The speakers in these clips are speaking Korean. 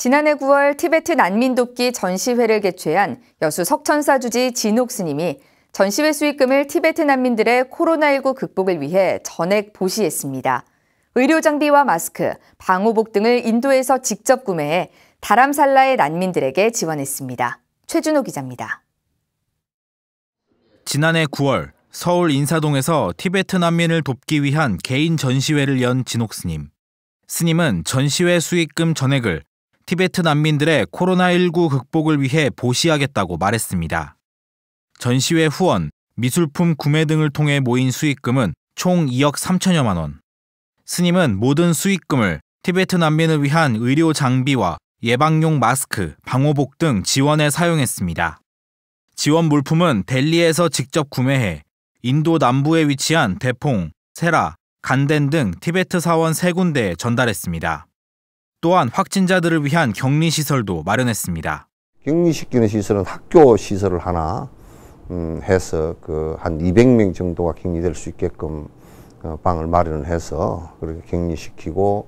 지난해 9월 티베트 난민 돕기 전시회를 개최한 여수 석천사주지 진옥 스님이 전시회 수익금을 티베트 난민들의 코로나19 극복을 위해 전액 보시했습니다. 의료 장비와 마스크, 방호복 등을 인도에서 직접 구매해 다람살라의 난민들에게 지원했습니다. 최준호 기자입니다. 지난해 9월 서울 인사동에서 티베트 난민을 돕기 위한 개인 전시회를 연 진옥 스님. 스님은 전시회 수익금 전액을 티베트 난민들의 코로나19 극복을 위해 보시하겠다고 말했습니다. 전시회 후원, 미술품 구매 등을 통해 모인 수익금은 총 2억 3천여만 원. 스님은 모든 수익금을 티베트 난민을 위한 의료 장비와 예방용 마스크, 방호복 등 지원에 사용했습니다. 지원 물품은 델리에서 직접 구매해 인도 남부에 위치한 대퐁, 세라, 간덴 등 티베트 사원 세군데에 전달했습니다. 또한 확진자들을 위한 격리 시설도 마련했습니다. 격리시키는 시설은 학교 시설을 하나 음, 해서 그 한 200명 정도가 격리될 수 있게끔 어, 방을 마련을 해서 그렇게 격리시키고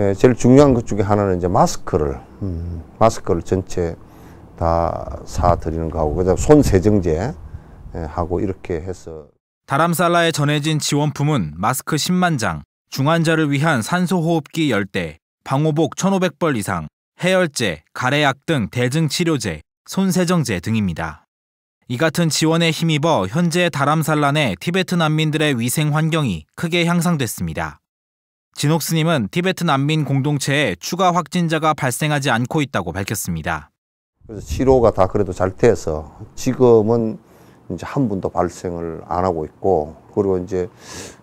예, 제일 중요한 것 중에 하나는 이제 마스크를 음, 마스크를 전체 다 사드리는 거하고 그다음 손 세정제 예, 하고 이렇게 해서 다람살라에 전해진 지원품은 마스크 10만 장, 중환자를 위한 산소호흡기 열대 방호복 1,500벌 이상, 해열제, 가래약 등 대증치료제, 손세정제 등입니다. 이 같은 지원에 힘입어 현재 다람산란에 티베트 난민들의 위생 환경이 크게 향상됐습니다. 진옥 스님은 티베트 난민 공동체에 추가 확진자가 발생하지 않고 있다고 밝혔습니다. 그래서 치료가 다 그래도 잘 돼서 지금은 이제 한 분도 발생을 안 하고 있고 그리고 이제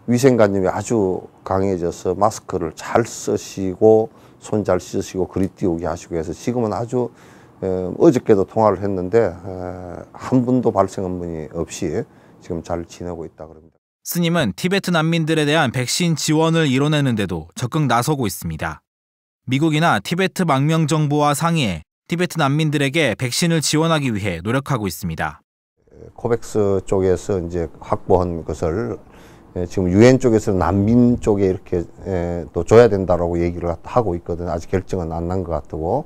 위생관념이 아주 강해져서 마스크를 잘 쓰시고 손 잘 씻으시고 그리 띄우게 하시고 해서 지금은 아주 어저께도 통화를 했는데 한 분도 발생한 분이 없이 지금 잘 지내고 있다 그럽니다. 스님은 티베트 난민들에 대한 백신 지원을 이뤄내는데도 적극 나서고 있습니다. 미국이나 티베트 망명 정부와 상의해 티베트 난민들에게 백신을 지원하기 위해 노력하고 있습니다. 코백스 쪽에서 이제 확보한 것을 예, 지금 유엔 쪽에서 난민 쪽에 이렇게 예, 또 줘야 된다라고 얘기를 하고 있거든. 아직 결정은 안 난 것 같고.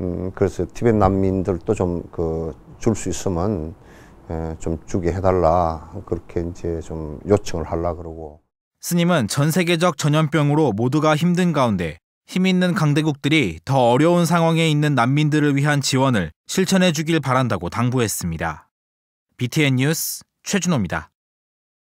음, 그래서 티벳 난민들도 좀 그 줄 수 있으면 에, 예, 좀 주게 해달라 그렇게 이제 좀 요청을 하려 그러고. 스님은 전 세계적 전염병으로 모두가 힘든 가운데 힘 있는 강대국들이 더 어려운 상황에 있는 난민들을 위한 지원을 실천해 주길 바란다고 당부했습니다. BTN 뉴스 최준호입니다.